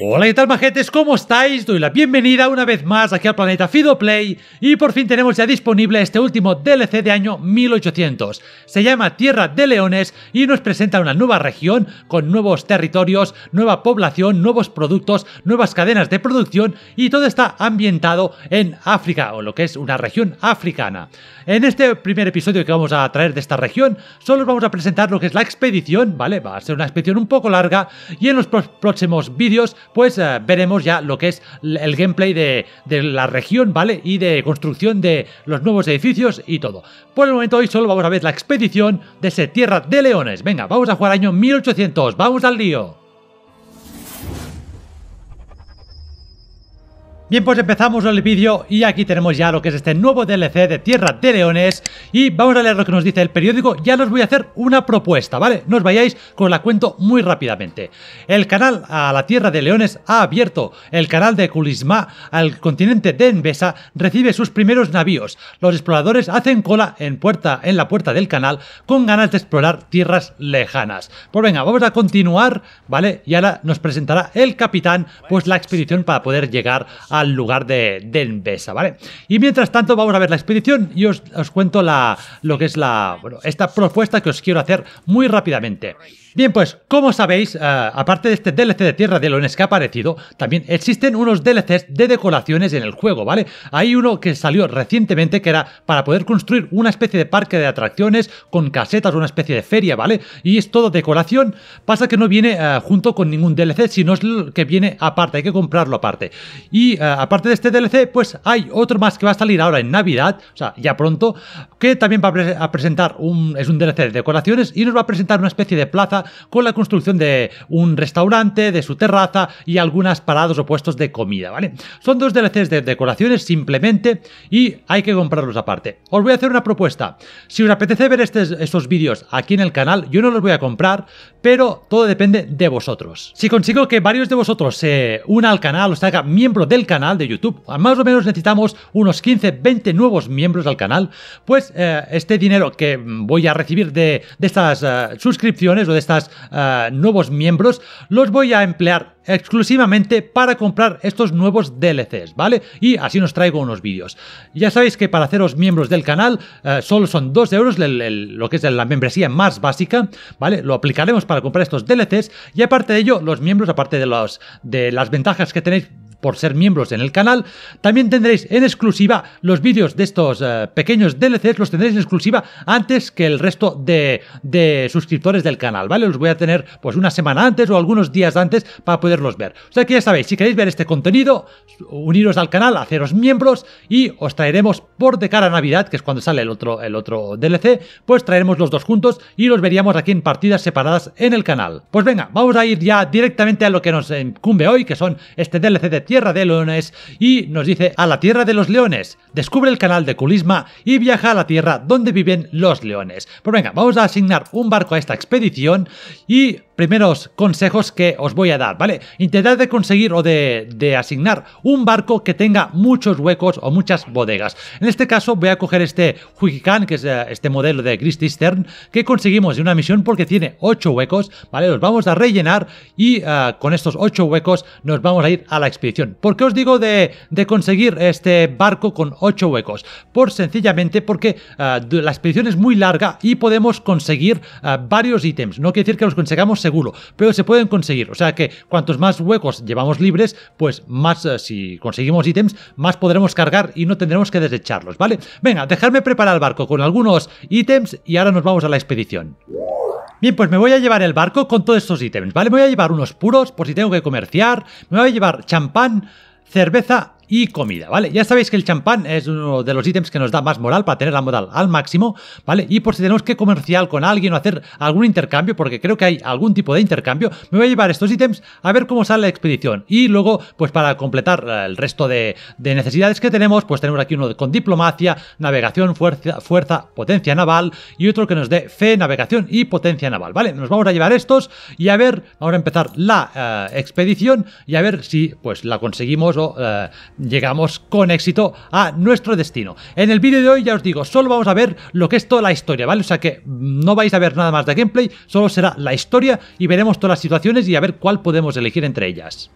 Hola, ¿qué tal, majetes? ¿Cómo estáis? Doy la bienvenida una vez más aquí al planeta Fidoplay y por fin tenemos ya disponible este último DLC de año 1800. Se llama Tierra de Leones y nos presenta una nueva región con nuevos territorios, nueva población, nuevos productos, nuevas cadenas de producción y todo está ambientado en África o lo que es una región africana. En este primer episodio que vamos a traer de esta región solo os vamos a presentar lo que es la expedición, ¿vale? Va a ser una expedición un poco larga y en los próximos vídeos pues eh, veremos ya lo que es el gameplay de, de, la región, ¿vale? Y de construcción de los nuevos edificios y todo. Por el momento hoy solo vamos a ver la expedición de ese Tierra de Leones. Venga, vamos a jugar año 1800, vamos al lío. Bien, pues empezamos el vídeo y aquí tenemos ya lo que es este nuevo DLC de Tierra de Leones y vamos a leer lo que nos dice el periódico. Ya os voy a hacer una propuesta, ¿vale? No os vayáis, con la cuento muy rápidamente. El canal a la Tierra de Leones ha abierto el canal de Culisma al continente de Envesa, recibe sus primeros navíos. Los exploradores hacen cola en, puerta, en la puerta del canal con ganas de explorar tierras lejanas. Pues venga, vamos a continuar, ¿vale? Y ahora nos presentará el capitán pues la expedición para poder llegar a lugar de, de Envesa, ¿vale? Y mientras tanto vamos a ver la expedición y os, cuento la, lo que es la, esta propuesta que os quiero hacer muy rápidamente. Bien, pues como sabéis, eh, aparte de este DLC de Tierra de Leones que ha aparecido, también existen unos DLCs de decoraciones en el juego, ¿vale? Hay uno que salió recientemente que era para poder construir una especie de parque de atracciones con casetas, una especie de feria, ¿vale? Y es todo decoración. Pasa que no viene eh, junto con ningún DLC, sino es que viene aparte, hay que comprarlo aparte. Y eh, aparte de este DLC, pues hay otro más que va a salir ahora en Navidad, o sea, ya pronto, que también va a, presentar es un DLC de decoraciones y nos va a presentar una especie de plaza con la construcción de un restaurante, de su terraza y algunas paradas o puestos de comida, ¿vale? Son dos DLCs de decoraciones simplemente y hay que comprarlos aparte. Os voy a hacer una propuesta. Si os apetece ver estos vídeos aquí en el canal, yo no los voy a comprar, pero todo depende de vosotros. Si consigo que varios de vosotros se una al canal o se haga miembro del canal de YouTube, más o menos necesitamos unos 15, 20 nuevos miembros al canal, pues eh, este dinero que voy a recibir de, estas eh, suscripciones o de estas eh, nuevos miembros, los voy a emplear exclusivamente para comprar estos nuevos DLCs, ¿vale? Y así nos traigo unos vídeos. Ya sabéis que para haceros miembros del canal eh, solo son 2 euros lo que es la membresía más básica, ¿vale? Lo aplicaremos para comprar estos DLCs y aparte de ello, los miembros, aparte de, de las ventajas que tenéis por ser miembros en el canal. También tendréis en exclusiva los vídeos de estos eh, pequeños DLCs, los tendréis en exclusiva antes que el resto de, suscriptores del canal, ¿vale? Los voy a tener pues una semana antes o algunos días antes para poderlos ver. O sea que ya sabéis, si queréis ver este contenido, uniros al canal, haceros miembros y os traeremos por de cara a Navidad, que es cuando sale el otro, el otro DLC, pues traeremos los dos juntos y los veríamos aquí en partidas separadas en el canal. Pues venga, vamos a ir ya directamente a lo que nos incumbe hoy, que son este DLC de Tierra de Leones y nos dice a la Tierra de los Leones. Descubre el canal de Culisma y viaja a la Tierra donde viven los leones. Pues venga, vamos a asignar un barco a esta expedición y primeros consejos que os voy a dar, ¿vale? Intentad de conseguir o de, de, asignar un barco que tenga muchos huecos o muchas bodegas. En este caso voy a coger este Huikikan, que es eh, este modelo de Gris Stern, que conseguimos de una misión porque tiene 8 huecos, ¿vale? Los vamos a rellenar y ah, con estos 8 huecos nos vamos a ir a la expedición. ¿Por qué os digo de, conseguir este barco con 8 huecos? Por sencillamente porque ah, la expedición es muy larga y podemos conseguir ah, varios ítems. No quiere decir que los consigamos seguro, pero se pueden conseguir. O sea que cuantos más huecos llevamos libres, pues más ah, si conseguimos ítems, más podremos cargar y no tendremos que desecharlos, ¿vale? Venga, dejadme preparar el barco con algunos ítems y ahora nos vamos a la expedición. Bien, pues me voy a llevar el barco con todos estos ítems, ¿vale? Me voy a llevar unos puros por si tengo que comerciar, me voy a llevar champán, cerveza y comida, ¿vale? Ya sabéis que el champán es uno de los ítems que nos da más moral para tener la moral al máximo, ¿vale? Y por si tenemos que comercial con alguien o hacer algún intercambio, porque creo que hay algún tipo de intercambio, me voy a llevar estos ítems a ver cómo sale la expedición. Y luego, pues para completar el resto de, necesidades que tenemos, pues tenemos aquí uno con diplomacia, navegación, fuerza, fuerza, potencia naval y otro que nos dé fe, navegación y potencia naval, ¿vale? Nos vamos a llevar estos y a ver, ahora empezar la eh, expedición y a ver si pues la conseguimos o... Eh, llegamos con éxito a nuestro destino. En el vídeo de hoy ya os digo, solo vamos a ver lo que es toda la historia, ¿vale? O sea que no vais a ver nada más de gameplay, solo será la historia y veremos todas las situaciones y a ver cuál podemos elegir entre ellas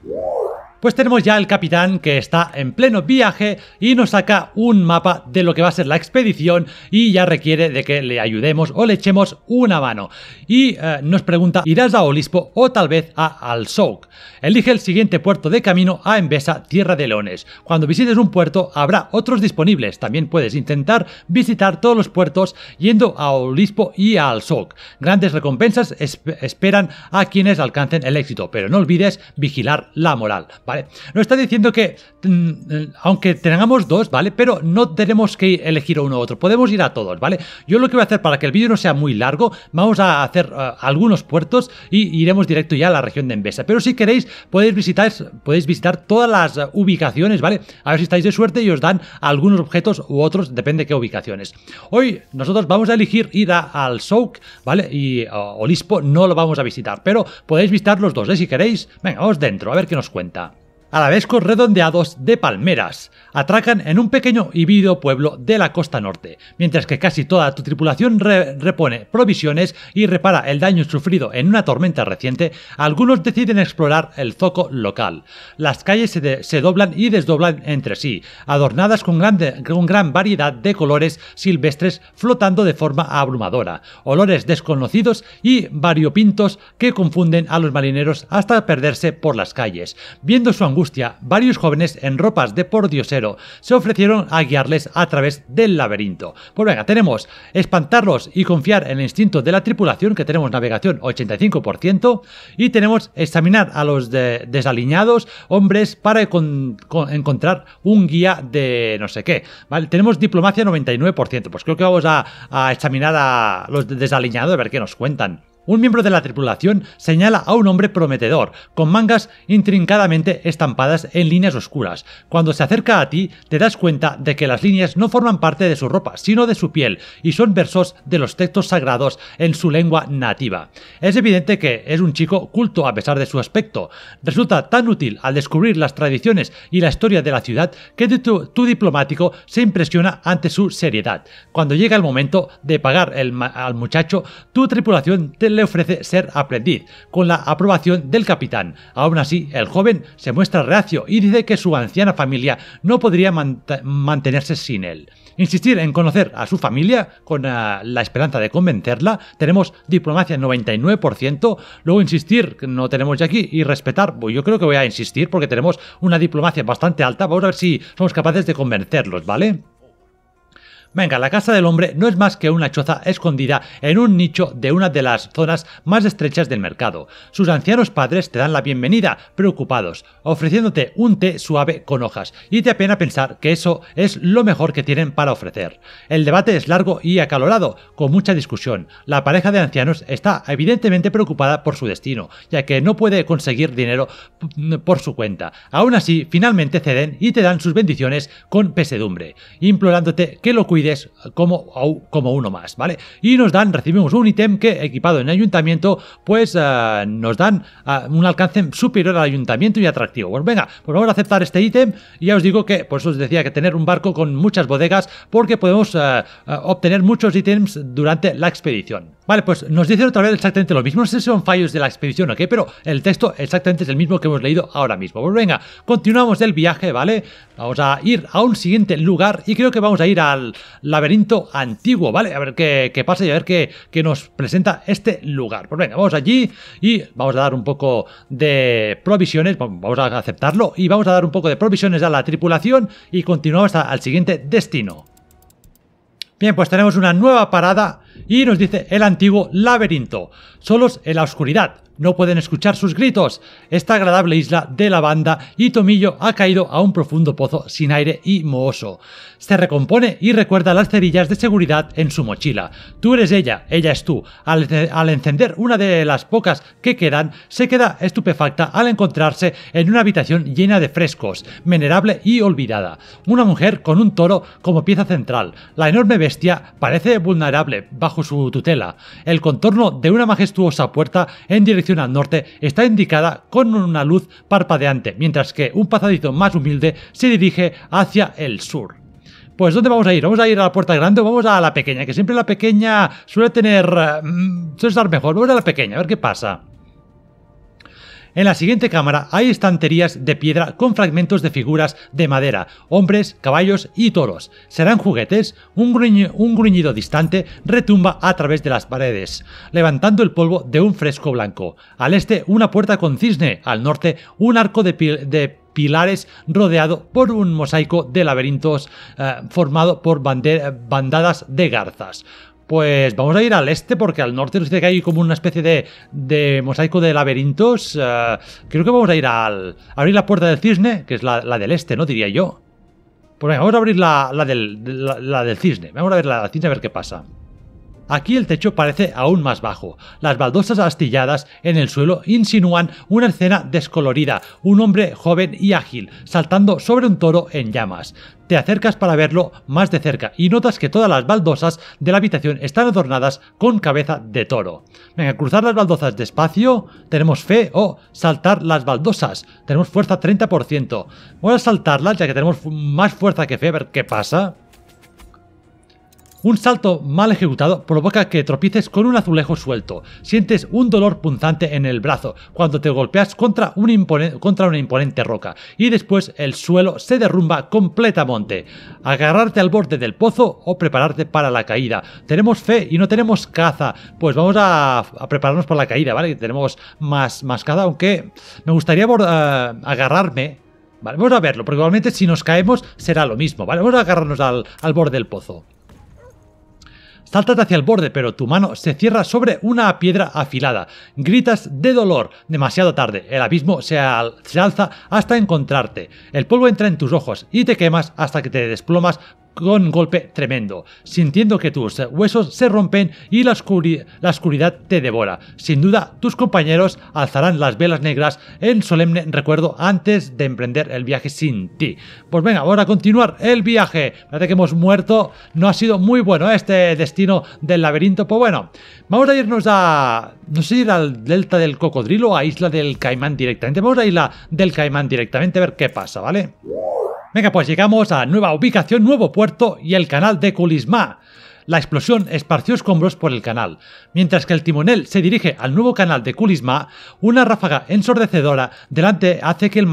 pues tenemos ya el capitán que está en pleno viaje y nos saca un mapa de lo que va a ser la expedición y ya requiere de que le ayudemos o le echemos una mano. Y eh, nos pregunta, ¿irás a Olispo o tal vez a Alsouk? Elige el siguiente puerto de camino a Embesa, Tierra de Leones. Cuando visites un puerto habrá otros disponibles. También puedes intentar visitar todos los puertos yendo a Olispo y a Alsouk. Grandes recompensas esperan a quienes alcancen el éxito, pero no olvides vigilar la moral. ¿vale? está diciendo que mm, eh, aunque tengamos dos, ¿vale? Pero no tenemos que elegir uno u otro, podemos ir a todos, ¿vale? Yo lo que voy a hacer para que el vídeo no sea muy largo, vamos a hacer eh, algunos puertos y iremos directo ya a la región de Embesa. Pero si queréis, podéis visitar, podéis visitar todas las ubicaciones, ¿vale? A ver si estáis de suerte y os dan algunos objetos u otros, depende de qué ubicaciones. Hoy nosotros vamos a elegir ir a, al Souk, ¿vale? Y a eh, Olispo no lo vamos a visitar, pero podéis visitar los dos, Si queréis, venga, vamos dentro, a ver qué nos cuenta arabescos redondeados de palmeras. Atracan en un pequeño y vívido pueblo de la costa norte, mientras que casi toda tu tripulación repone provisiones y repara el daño sufrido en una tormenta reciente, algunos deciden explorar el zoco local. Las calles se, doblan y desdoblan entre sí, adornadas con, con gran variedad de colores silvestres flotando de forma abrumadora, olores desconocidos y variopintos que confunden a los marineros hasta perderse por las calles. Viendo su angustia varios jóvenes en ropas de pordiosero se ofrecieron a guiarles a través del laberinto. Pues venga, tenemos espantarlos y confiar en el instinto de la tripulación, que tenemos navegación 85%, y tenemos examinar a los de desaliñados hombres para encontrar un guía de no sé qué. ¿vale? Tenemos diplomacia 99%, pues creo que vamos a, a examinar a los desaliñados a ver qué nos cuentan un miembro de la tripulación señala a un hombre prometedor, con mangas intrincadamente estampadas en líneas oscuras. Cuando se acerca a ti, te das cuenta de que las líneas no forman parte de su ropa, sino de su piel, y son versos de los textos sagrados en su lengua nativa. Es evidente que es un chico culto a pesar de su aspecto. Resulta tan útil al descubrir las tradiciones y la historia de la ciudad que tu, diplomático se impresiona ante su seriedad. Cuando llega el momento de pagar al muchacho, tu tripulación te le ofrece ser aprendiz, con la aprobación del capitán. Aún así, el joven se muestra reacio y dice que su anciana familia no podría mantenerse sin él. Insistir en conocer a su familia con ah, la esperanza de convencerla, tenemos diplomacia 99%, luego insistir, no tenemos ya aquí, y respetar, pues yo creo que voy a insistir porque tenemos una diplomacia bastante alta, vamos a ver si somos capaces de convencerlos, ¿vale? Venga, la casa del hombre no es más que una choza escondida en un nicho de una de las zonas más estrechas del mercado. Sus ancianos padres te dan la bienvenida, preocupados, ofreciéndote un té suave con hojas, y te apena pensar que eso es lo mejor que tienen para ofrecer. El debate es largo y acalorado, con mucha discusión. La pareja de ancianos está evidentemente preocupada por su destino, ya que no puede conseguir dinero por su cuenta. Aún así, finalmente ceden y te dan sus bendiciones con pesedumbre, implorándote que lo como, como uno más, ¿vale? Y nos dan, recibimos un ítem que equipado en ayuntamiento, pues eh, nos dan eh, un alcance superior al ayuntamiento y atractivo. Pues venga, pues vamos a aceptar este ítem y ya os digo que, por eso os decía que tener un barco con muchas bodegas porque podemos eh, obtener muchos ítems durante la expedición. Vale, pues nos dicen otra vez exactamente lo mismo. No sé si son fallos de la expedición o qué, pero el texto exactamente es el mismo que hemos leído ahora mismo. Pues venga, continuamos el viaje, ¿vale? Vamos a ir a un siguiente lugar y creo que vamos a ir al laberinto antiguo, ¿vale? A ver qué, pasa y a ver qué, nos presenta este lugar. Pues venga, vamos allí y vamos a dar un poco de provisiones, vamos a aceptarlo y vamos a dar un poco de provisiones a la tripulación y continuamos hasta al siguiente destino. Bien, pues tenemos una nueva parada y nos dice el antiguo laberinto. Solos en la oscuridad, no pueden escuchar sus gritos. Esta agradable isla de la banda y Tomillo ha caído a un profundo pozo sin aire y mohoso. Se recompone y recuerda las cerillas de seguridad en su mochila. Tú eres ella, ella es tú. Al, al, encender una de las pocas que quedan, se queda estupefacta al encontrarse en una habitación llena de frescos, venerable y olvidada. Una mujer con un toro como pieza central. La enorme bestia parece vulnerable bajo su tutela. El contorno de una majestuosa puerta en dirección al norte está indicada con una luz parpadeante, mientras que un pasadito más humilde se dirige hacia el sur. Pues ¿dónde vamos a ir? ¿Vamos a ir a la puerta grande o vamos a la pequeña? Que siempre la pequeña suele tener... Mm, suele estar mejor. Vamos a la pequeña, a ver qué pasa. En la siguiente cámara hay estanterías de piedra con fragmentos de figuras de madera, hombres, caballos y toros. Serán juguetes, un, gruñido, distante retumba a través de las paredes, levantando el polvo de un fresco blanco. Al este una puerta con cisne, al norte un arco de, pilares rodeado por un mosaico de laberintos eh, formado por bandadas de garzas. Pues vamos a ir al este porque al norte nos dice que hay como una especie de, de mosaico de laberintos. Eh, creo que vamos a ir al abrir la puerta del cisne, que es la, del este, ¿no? Diría yo. Pues venga, vamos a abrir la, la, del, la, del, cisne. Vamos a ver la cisne a ver qué pasa. Aquí el techo parece aún más bajo. Las baldosas astilladas en el suelo insinúan una escena descolorida, un hombre joven y ágil, saltando sobre un toro en llamas. Te acercas para verlo más de cerca y notas que todas las baldosas de la habitación están adornadas con cabeza de toro. Venga, cruzar las baldosas despacio. Tenemos fe o oh, saltar las baldosas. Tenemos fuerza 30%. Voy a saltarlas ya que tenemos más fuerza que fe. A ver qué pasa. Un salto mal ejecutado provoca que tropieces con un azulejo suelto. Sientes un dolor punzante en el brazo cuando te golpeas contra, una imponente roca y después el suelo se derrumba completamente. Agarrarte al borde del pozo o prepararte para la caída. Tenemos fe y no tenemos caza, pues vamos a, prepararnos para la caída, ¿vale? Tenemos más, más caza, aunque me gustaría eh, agarrarme. Vale, vamos a verlo, porque igualmente si nos caemos será lo mismo, ¿vale? Vamos a agarrarnos al, al borde del pozo. Saltas hacia el borde, pero tu mano se cierra sobre una piedra afilada. Gritas de dolor, demasiado tarde. El abismo se, se alza hasta encontrarte. El polvo entra en tus ojos y te quemas hasta que te desplomas con golpe tremendo, sintiendo que tus huesos se rompen y la, oscuridad te devora. Sin duda, tus compañeros alzarán las velas negras en solemne recuerdo antes de emprender el viaje sin ti. Pues venga, ahora a continuar el viaje. Parece que hemos muerto. No ha sido muy bueno ¿eh? este destino del laberinto. Pues bueno, vamos a irnos a... No sé, ir al delta del cocodrilo a isla del caimán directamente. Vamos a isla del caimán directamente a ver qué pasa, ¿vale? Venga, pues llegamos a nueva ubicación, nuevo puerto y el canal de Kulisma. La explosión esparció escombros por el canal. Mientras que el timonel se dirige al nuevo canal de Kulisma, una ráfaga ensordecedora delante hace que,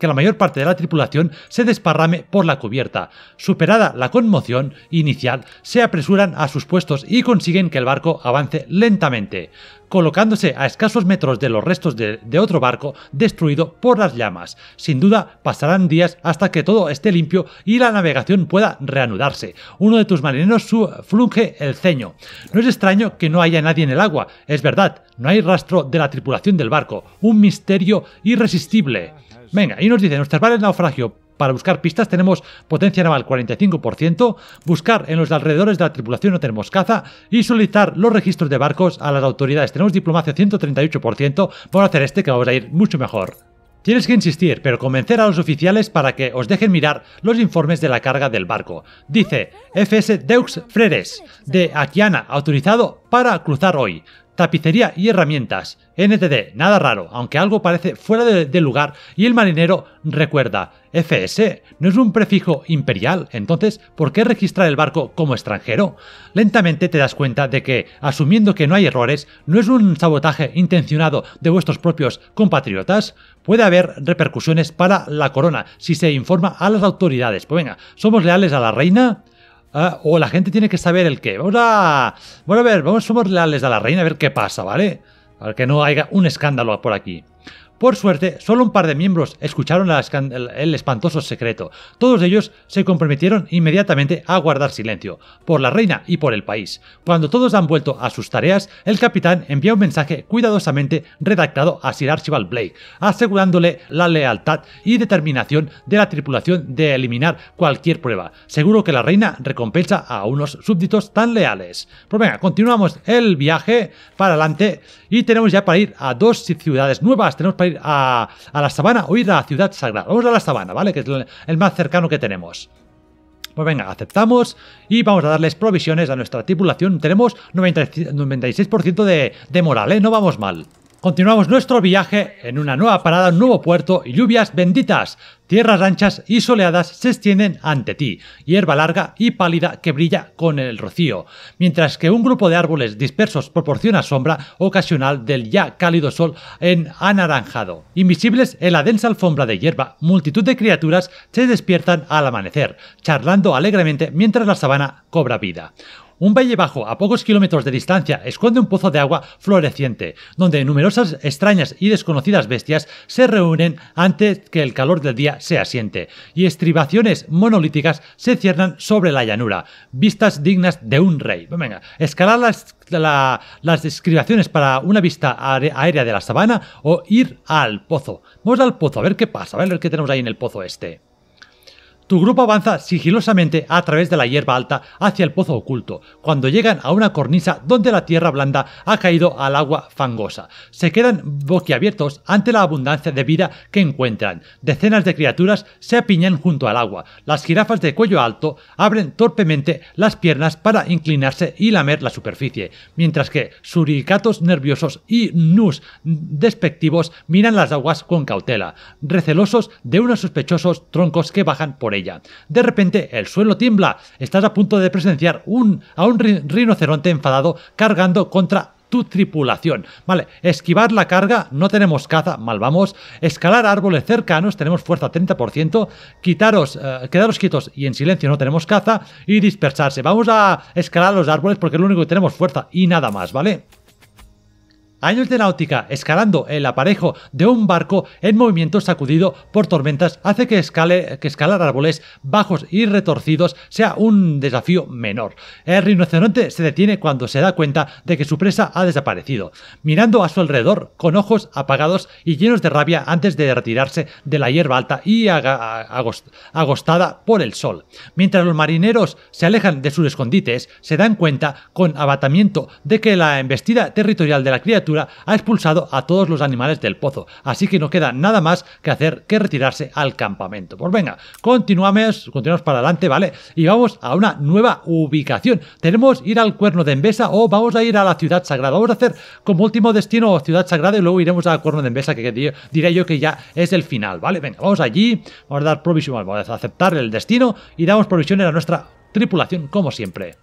que la mayor parte de la tripulación se desparrame por la cubierta. Superada la conmoción inicial, se apresuran a sus puestos y consiguen que el barco avance lentamente colocándose a escasos metros de los restos de, otro barco destruido por las llamas. Sin duda pasarán días hasta que todo esté limpio y la navegación pueda reanudarse. Uno de tus marineros flunge el ceño. No es extraño que no haya nadie en el agua, es verdad, no hay rastro de la tripulación del barco, un misterio irresistible. Venga, y nos dice, nuestros el naufragio para buscar pistas tenemos potencia naval 45%, buscar en los alrededores de la tripulación no tenemos caza y solicitar los registros de barcos a las autoridades. Tenemos diplomacia 138%, por hacer este que vamos a ir mucho mejor. Tienes que insistir, pero convencer a los oficiales para que os dejen mirar los informes de la carga del barco. Dice FS Deux Freres de Aquiana, autorizado para cruzar hoy tapicería y herramientas. NTD, nada raro, aunque algo parece fuera de, lugar y el marinero recuerda, FS no es un prefijo imperial, entonces, ¿por qué registrar el barco como extranjero? Lentamente te das cuenta de que, asumiendo que no hay errores, no es un sabotaje intencionado de vuestros propios compatriotas, puede haber repercusiones para la corona si se informa a las autoridades. Pues venga, ¿somos leales a la reina? Ah, o oh, la gente tiene que saber el qué. Vamos a. Bueno, a ver, vamos a leales a la reina a ver qué pasa, ¿vale? Para que no haya un escándalo por aquí. Por suerte, solo un par de miembros escucharon el espantoso secreto. Todos ellos se comprometieron inmediatamente a guardar silencio, por la reina y por el país. Cuando todos han vuelto a sus tareas, el capitán envía un mensaje cuidadosamente redactado a Sir Archibald Blake, asegurándole la lealtad y determinación de la tripulación de eliminar cualquier prueba. Seguro que la reina recompensa a unos súbditos tan leales. Pues venga, continuamos el viaje para adelante y tenemos ya para ir a dos ciudades nuevas. Tenemos para a, la sabana o ir a la ciudad sagrada. Vamos a la sabana, ¿vale? Que es el más cercano que tenemos. Pues venga, aceptamos y vamos a darles provisiones a nuestra tripulación. Tenemos 96% de, de moral, ¿eh? No vamos mal. Continuamos nuestro viaje en una nueva parada, un nuevo puerto y lluvias benditas. Tierras anchas y soleadas se extienden ante ti, hierba larga y pálida que brilla con el rocío, mientras que un grupo de árboles dispersos proporciona sombra ocasional del ya cálido sol en anaranjado. Invisibles en la densa alfombra de hierba, multitud de criaturas se despiertan al amanecer, charlando alegremente mientras la sabana cobra vida. Un valle bajo a pocos kilómetros de distancia esconde un pozo de agua floreciente, donde numerosas extrañas y desconocidas bestias se reúnen antes que el calor del día se asiente, y estribaciones monolíticas se ciernan sobre la llanura, vistas dignas de un rey. Pues venga, escalar las, estribaciones para una vista aérea de la sabana o ir al pozo. Vamos al pozo, a ver qué pasa, a ver que tenemos ahí en el pozo este. Tu grupo avanza sigilosamente a través de la hierba alta hacia el pozo oculto, cuando llegan a una cornisa donde la tierra blanda ha caído al agua fangosa. Se quedan boquiabiertos ante la abundancia de vida que encuentran. Decenas de criaturas se apiñan junto al agua. Las jirafas de cuello alto abren torpemente las piernas para inclinarse y lamer la superficie, mientras que suricatos nerviosos y nus despectivos miran las aguas con cautela, recelosos de unos sospechosos troncos que bajan por de repente, el suelo tiembla. Estás a punto de presenciar un, a un rinoceronte enfadado cargando contra tu tripulación. Vale, esquivar la carga, no tenemos caza, mal vamos. Escalar árboles cercanos, tenemos fuerza 30%. Quitaros, eh, quedaros quietos y en silencio, no tenemos caza. Y dispersarse. Vamos a escalar los árboles porque es lo único que tenemos fuerza y nada más, ¿vale? Años de náutica escalando el aparejo de un barco en movimiento sacudido por tormentas hace que, escalar árboles bajos y retorcidos sea un desafío menor. El rinoceronte se detiene cuando se da cuenta de que su presa ha desaparecido, mirando a su alrededor con ojos apagados y llenos de rabia antes de retirarse de la hierba alta y agostada por el sol. Mientras los marineros se alejan de sus escondites, se dan cuenta con abatimiento de que la embestida territorial de la criatura ha expulsado a todos los animales del pozo, así que no queda nada más que hacer que retirarse al campamento. Pues venga, continuamos, continuamos para adelante, ¿vale? Y vamos a una nueva ubicación. Tenemos ir al cuerno de Embesa o vamos a ir a la ciudad sagrada. Vamos a hacer como último destino ciudad sagrada y luego iremos al cuerno de Embesa, que diré yo que ya es el final, ¿vale? Venga, vamos allí, vamos a dar provisión, vamos a aceptar el destino y damos provisiones a nuestra tripulación como siempre.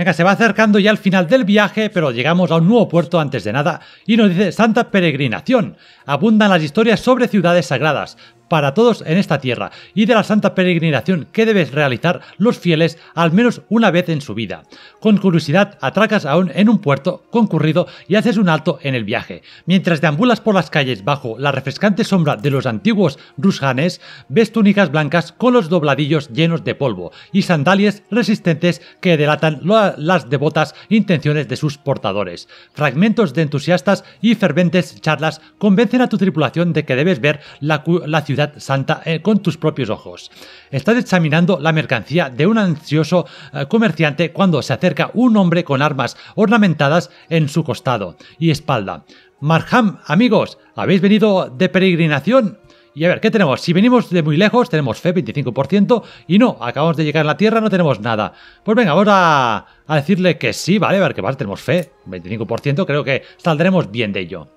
Venga, se va acercando ya al final del viaje, pero llegamos a un nuevo puerto antes de nada y nos dice Santa Peregrinación. Abundan las historias sobre ciudades sagradas, para todos en esta tierra y de la santa peregrinación que debes realizar los fieles al menos una vez en su vida. Con curiosidad, atracas aún en un puerto concurrido y haces un alto en el viaje. Mientras deambulas por las calles bajo la refrescante sombra de los antiguos rushanes, ves túnicas blancas con los dobladillos llenos de polvo y sandalias resistentes que delatan las devotas intenciones de sus portadores. Fragmentos de entusiastas y ferventes charlas convencen a tu tripulación de que debes ver la ciudad Santa eh, con tus propios ojos. Estás examinando la mercancía de un ansioso eh, comerciante cuando se acerca un hombre con armas ornamentadas en su costado y espalda. Marham, amigos, ¿habéis venido de peregrinación? Y a ver, ¿qué tenemos? Si venimos de muy lejos, tenemos fe 25% y no, acabamos de llegar a la Tierra, no tenemos nada. Pues venga, vamos a, decirle que sí, ¿vale? A ver, qué más tenemos fe 25%, creo que saldremos bien de ello.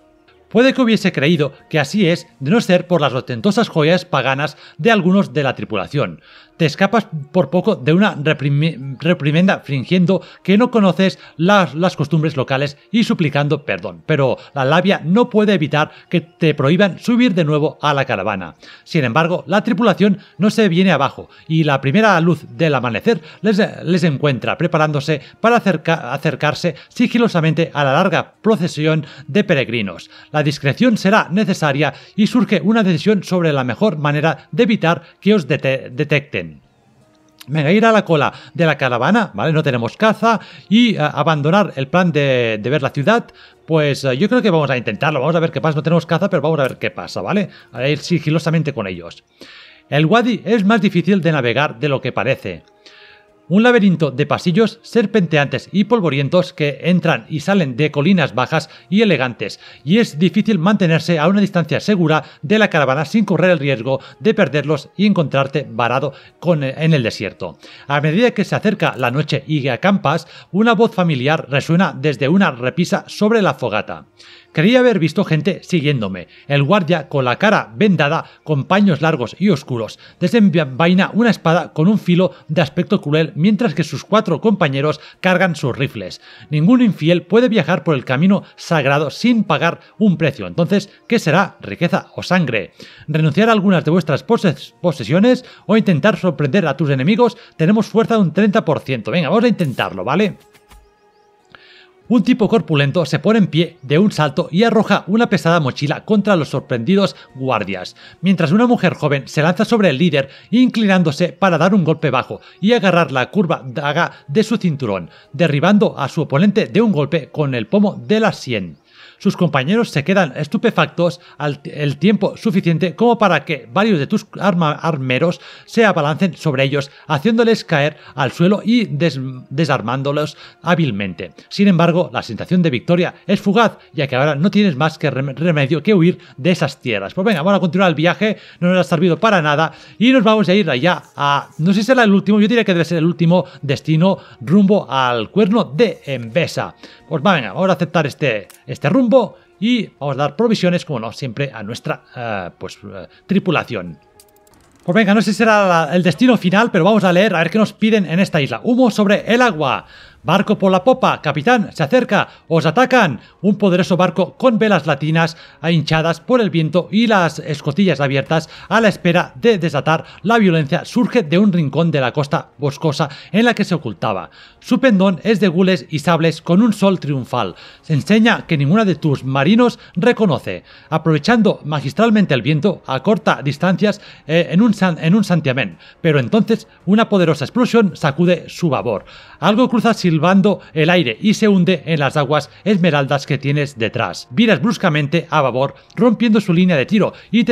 Puede que hubiese creído que así es de no ser por las ostentosas joyas paganas de algunos de la tripulación, escapas por poco de una reprimenda fingiendo que no conoces las, costumbres locales y suplicando perdón, pero la labia no puede evitar que te prohíban subir de nuevo a la caravana. Sin embargo, la tripulación no se viene abajo y la primera luz del amanecer les, encuentra preparándose para acercarse sigilosamente a la larga procesión de peregrinos. La discreción será necesaria y surge una decisión sobre la mejor manera de evitar que os detecten. Venga, ir a la cola de la caravana, ¿vale? No tenemos caza y eh, abandonar el plan de, ver la ciudad. Pues eh, yo creo que vamos a intentarlo, vamos a ver qué pasa. No tenemos caza, pero vamos a ver qué pasa, ¿vale? A ir sigilosamente con ellos. El Wadi es más difícil de navegar de lo que parece. Un laberinto de pasillos serpenteantes y polvorientos que entran y salen de colinas bajas y elegantes, y es difícil mantenerse a una distancia segura de la caravana sin correr el riesgo de perderlos y encontrarte varado en el desierto. A medida que se acerca la noche y acampas, una voz familiar resuena desde una repisa sobre la fogata. Quería haber visto gente siguiéndome. El guardia, con la cara vendada, con paños largos y oscuros, desenvaina una espada con un filo de aspecto cruel mientras que sus cuatro compañeros cargan sus rifles. Ningún infiel puede viajar por el camino sagrado sin pagar un precio. Entonces, ¿qué será? ¿Riqueza o sangre? ¿Renunciar a algunas de vuestras posesiones o intentar sorprender a tus enemigos? Tenemos fuerza de un 30%. Venga, vamos a intentarlo, ¿vale? Un tipo corpulento se pone en pie de un salto y arroja una pesada mochila contra los sorprendidos guardias, mientras una mujer joven se lanza sobre el líder inclinándose para dar un golpe bajo y agarrar la curva daga de su cinturón, derribando a su oponente de un golpe con el pomo de la sien sus compañeros se quedan estupefactos al el tiempo suficiente como para que varios de tus armeros se abalancen sobre ellos, haciéndoles caer al suelo y desarmándolos hábilmente. Sin embargo, la sensación de victoria es fugaz, ya que ahora no tienes más que remedio que huir de esas tierras. Pues venga, vamos a continuar el viaje, no nos ha servido para nada y nos vamos a ir allá a, no sé si será el último, yo diría que debe ser el último destino rumbo al cuerno de Embesa. Pues venga, vamos a aceptar este, este rumbo y vamos a dar provisiones, como no, siempre a nuestra eh, pues, eh, tripulación. Pues venga, no sé si será el destino final, pero vamos a leer a ver qué nos piden en esta isla. Humo sobre el agua. Barco por la popa, capitán, se acerca, os atacan. Un poderoso barco con velas latinas hinchadas por el viento y las escotillas abiertas a la espera de desatar la violencia surge de un rincón de la costa boscosa en la que se ocultaba. Su pendón es de gules y sables con un sol triunfal. Se enseña que ninguna de tus marinos reconoce. Aprovechando magistralmente el viento, a distancias distancia eh, en, un en un santiamén, pero entonces una poderosa explosión sacude su babor. Algo cruza silbando el aire y se hunde en las aguas esmeraldas que tienes detrás. Viras bruscamente a babor, rompiendo su línea de tiro, y,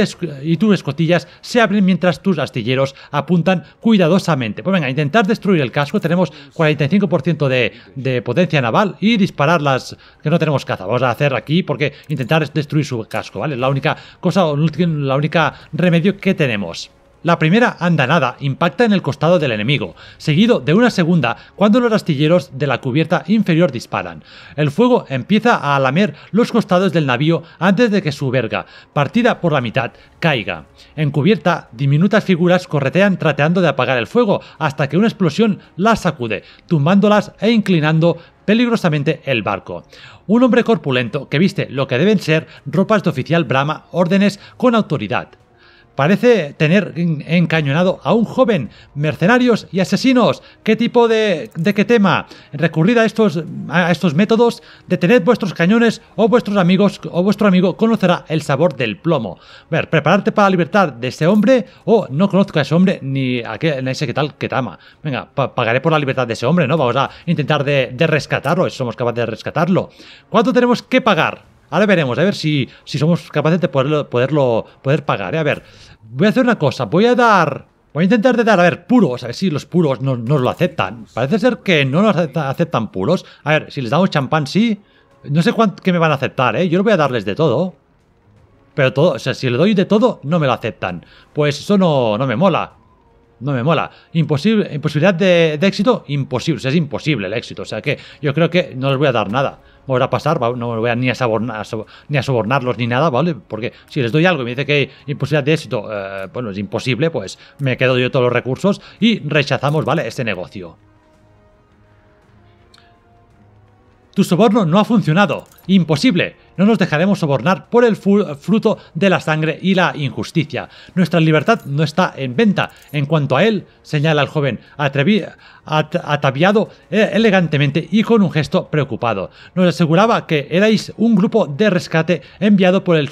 tus escotillas se abren mientras tus astilleros apuntan cuidadosamente. Pues venga, intentar destruir el casco, tenemos 45% de, de potencia naval y disparar las que no tenemos caza. Vamos a hacer aquí porque intentar destruir su casco, ¿vale? Es la única cosa, la única remedio que tenemos. La primera andanada impacta en el costado del enemigo, seguido de una segunda cuando los astilleros de la cubierta inferior disparan. El fuego empieza a alamer los costados del navío antes de que su verga, partida por la mitad, caiga. En cubierta, diminutas figuras corretean tratando de apagar el fuego hasta que una explosión las sacude, tumbándolas e inclinando peligrosamente el barco. Un hombre corpulento que viste lo que deben ser ropas de oficial Brahma órdenes con autoridad parece tener encañonado a un joven, mercenarios y asesinos. ¿Qué tipo de, de qué tema? Recurrid a estos, a estos métodos, detened vuestros cañones o vuestros amigos o vuestro amigo conocerá el sabor del plomo. A ver, prepararte para la libertad de ese hombre o no conozco a ese hombre ni a, ese que tal que tama. Venga, pagaré por la libertad de ese hombre, ¿no? Vamos a intentar de, rescatarlo, somos capaces de rescatarlo. ¿Cuánto tenemos que pagar? Ahora veremos, a ver si, si somos capaces de poderlo, poderlo poder pagar. ¿eh? A ver, voy a hacer una cosa, voy a dar... Voy a intentar de dar, a ver, puros, a ver si los puros nos, lo aceptan. Parece ser que no nos aceptan puros. A ver, si les damos champán, sí. No sé cuánto que me van a aceptar, ¿eh? Yo lo voy a darles de todo. Pero todo, o sea, si le doy de todo, no me lo aceptan. Pues eso no, no me mola. No me mola. Imposible, imposibilidad de, de éxito, imposible. O sea, es imposible el éxito. O sea que yo creo que no les voy a dar nada. Voy a pasar, no voy a ni a, ni a sobornarlos ni nada, ¿vale? Porque si les doy algo y me dice que hay imposibilidad de éxito, eh, bueno, es imposible, pues me quedo yo todos los recursos y rechazamos, ¿vale? Este negocio. Tu soborno no ha funcionado. Imposible. No nos dejaremos sobornar por el fruto de la sangre y la injusticia. Nuestra libertad no está en venta. En cuanto a él, señala el joven, ataviado e-, elegantemente y con un gesto preocupado. Nos aseguraba que erais un grupo de rescate enviado por el,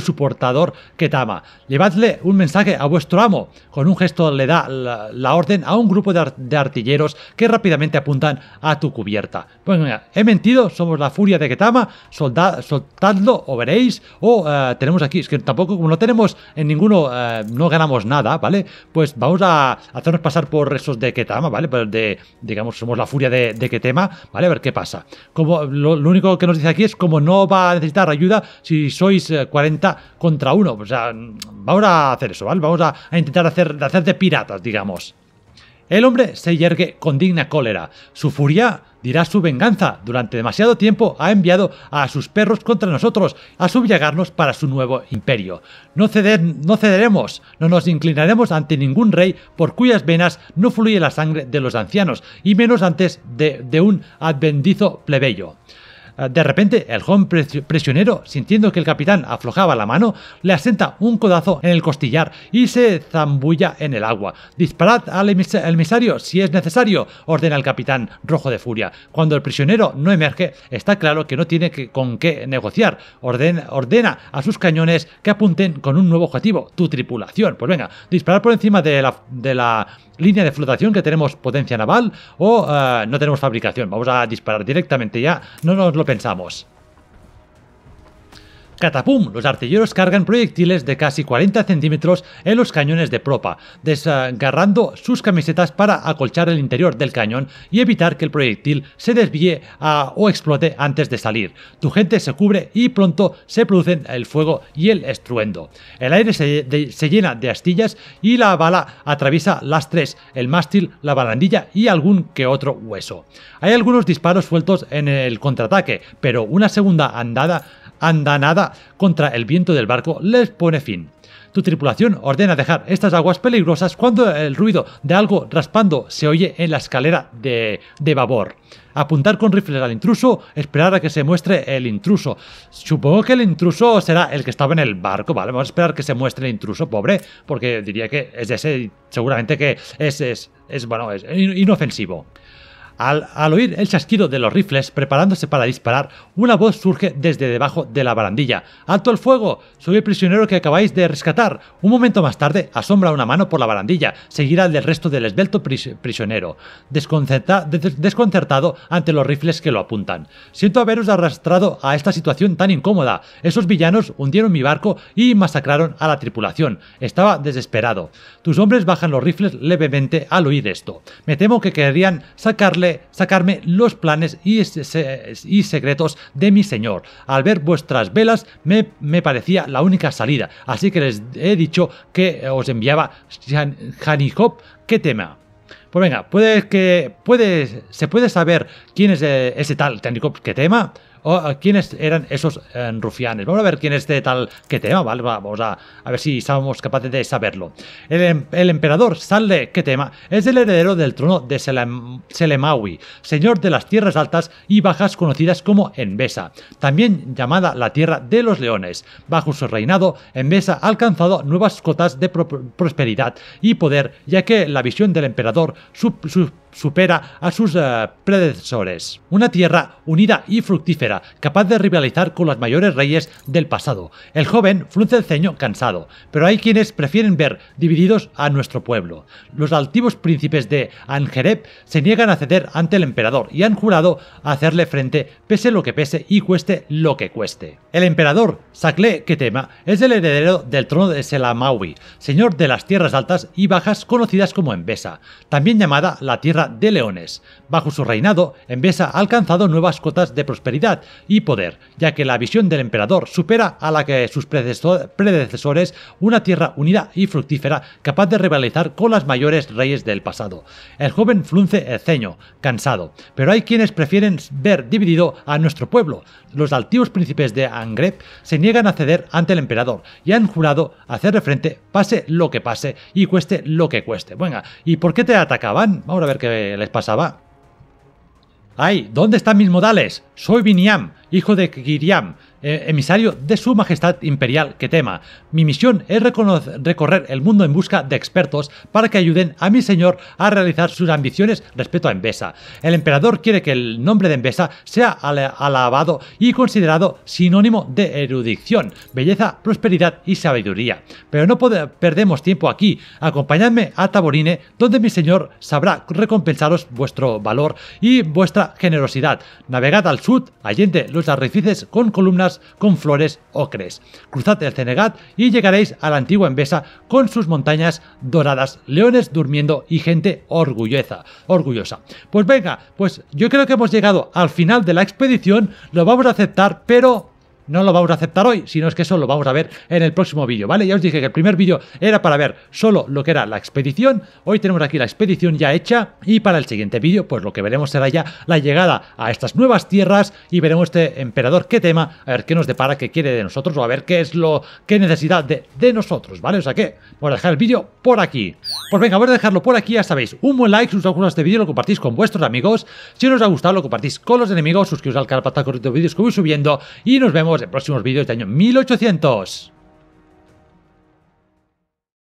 soportador Ketama. Llevadle un mensaje a vuestro amo. Con un gesto le da la, orden a un grupo de, artilleros que rápidamente apuntan a tu cubierta. Bueno, he mentido, somos la furia de Ketama, soldados soltadlo o veréis. O eh, tenemos aquí, es que tampoco, como no tenemos en ninguno, eh, no ganamos nada, ¿vale? Pues vamos a hacernos pasar por esos de Ketama, ¿vale? Pues de, digamos, somos la furia de, de Ketema, ¿vale? A ver qué pasa. Como lo, único que nos dice aquí es como no va a necesitar ayuda si sois 40 eh, contra 1. O sea, vamos a hacer eso, ¿vale? Vamos a, intentar hacer, hacer de piratas, digamos. El hombre se yergue con digna cólera. Su furia dirá su venganza. Durante demasiado tiempo ha enviado a sus perros contra nosotros, a subyagarnos para su nuevo imperio. No, ceder, no cederemos, no nos inclinaremos ante ningún rey por cuyas venas no fluye la sangre de los ancianos, y menos antes de, de un advendizo plebeyo. Ah, de repente, el joven prisionero, sintiendo que el capitán aflojaba la mano, le asenta un codazo en el costillar y se zambulla en el agua. Disparad al emisario si es necesario, ordena el capitán, rojo de furia. Cuando el prisionero no emerge, está claro que no tiene con qué negociar. Ordena, a sus cañones que apunten con un nuevo objetivo, tu tripulación. Pues venga, disparar por encima de la, de la línea de flotación que tenemos potencia naval o eh, no tenemos fabricación. Vamos a disparar directamente ya, no nos lo pensamos. Catapum, los artilleros cargan proyectiles de casi 40 centímetros en los cañones de propa, desgarrando sus camisetas para acolchar el interior del cañón y evitar que el proyectil se desvíe o explote antes de salir. Tu gente se cubre y pronto se producen el fuego y el estruendo. El aire se, se llena de astillas y la bala atraviesa las tres, el mástil, la barandilla y algún que otro hueso. Hay algunos disparos sueltos en el contraataque, pero una segunda andada andanada contra el viento del barco les pone fin. Tu tripulación ordena dejar estas aguas peligrosas cuando el ruido de algo raspando se oye en la escalera de, de babor. Apuntar con rifles al intruso, esperar a que se muestre el intruso. Supongo que el intruso será el que estaba en el barco, ¿vale? Vamos a esperar que se muestre el intruso, pobre, porque diría que es ese, seguramente que es, es, es bueno, es inofensivo. Al, oír el chasquido de los rifles preparándose para disparar, una voz surge desde debajo de la barandilla. ¡Alto el fuego! Soy el prisionero que acabáis de rescatar. Un momento más tarde, asombra una mano por la barandilla, Seguida del resto del esbelto prisionero, desconcertado ante los rifles que lo apuntan. Siento haberos arrastrado a esta situación tan incómoda. Esos villanos hundieron mi barco y masacraron a la tripulación. Estaba desesperado. Tus hombres bajan los rifles levemente al oír esto. Me temo que querrían sacarle sacarme los planes y, secretos de mi señor. Al ver vuestras velas me, parecía la única salida, así que les he dicho que os enviaba Honey Hop. ¿Qué tema? Pues venga, puede que se puede saber quién es eh, ese tal técnico. ¿Qué tema? Eh, quiénes eran esos eh, rufianes. Vamos a ver quién es de tal que tema, Vamos a, ver si somos capaces de saberlo. El, em, emperador Salde Ketema tema es el heredero del trono de Selemawi, señor de las tierras altas y bajas conocidas como Envesa, también llamada la tierra de los leones. Bajo su reinado, Envesa ha alcanzado nuevas cotas de prosperidad y poder, ya que la visión del emperador su supera a sus eh, predecesores. Una tierra unida y fructífera, capaz de rivalizar con los mayores reyes del pasado. El joven frunce el ceño cansado, pero hay quienes prefieren ver divididos a nuestro pueblo. Los altivos príncipes de Anjereb se niegan a ceder ante el emperador y han jurado hacerle frente pese lo que pese y cueste lo que cueste. El emperador Sacle Ketema es el heredero del trono de Selamaui, señor de las tierras altas y bajas conocidas como Embesa, también llamada la tierra de Leones. Bajo su reinado, Embesa ha alcanzado nuevas cotas de prosperidad y poder, ya que la visión del emperador supera a la que sus predecesores, una tierra unida y fructífera capaz de rivalizar con las mayores reyes del pasado. El joven flunce el ceño, cansado, pero hay quienes prefieren ver dividido a nuestro pueblo. Los altivos príncipes de Angreb se niegan a ceder ante el emperador y han jurado hacerle frente pase lo que pase y cueste lo que cueste. Venga, ¿y por qué te atacaban? Vamos a ver qué les pasaba. ¡Ay! ¿Dónde están mis modales? Soy Viniam, hijo de Giriam! Eh, emisario de su Majestad Imperial que tema. Mi misión es recorrer el mundo en busca de expertos para que ayuden a mi señor a realizar sus ambiciones respecto a Embesa. El emperador quiere que el nombre de Embesa sea alabado y considerado sinónimo de erudición, belleza, prosperidad y sabiduría. Pero no perdemos tiempo aquí. Acompañadme a Taborine, donde mi señor sabrá recompensaros vuestro valor y vuestra generosidad. Navegad al sur, allende los arrecifes con columnas con flores ocres. Cruzad el Cenegat y llegaréis a la antigua Embesa con sus montañas doradas, leones durmiendo y gente orgullosa. orgullosa. Pues venga, pues yo creo que hemos llegado al final de la expedición, lo vamos a aceptar, pero no lo vamos a aceptar hoy, sino es que eso lo vamos a ver en el próximo vídeo, ¿vale? Ya os dije que el primer vídeo era para ver solo lo que era la expedición, hoy tenemos aquí la expedición ya hecha y para el siguiente vídeo pues lo que veremos será ya la llegada a estas nuevas tierras y veremos este emperador qué tema, a ver qué nos depara, qué quiere de nosotros o a ver qué es lo que necesidad de, de nosotros, ¿vale? O sea que voy a dejar el vídeo por aquí. Pues venga, voy a dejarlo por aquí, ya sabéis, un buen like, si os ha gustado este vídeo lo compartís con vuestros amigos, si os ha gustado lo compartís con los enemigos, suscribiros al canal para estar los vídeos que voy subiendo y nos vemos de próximos vídeos de año 1800.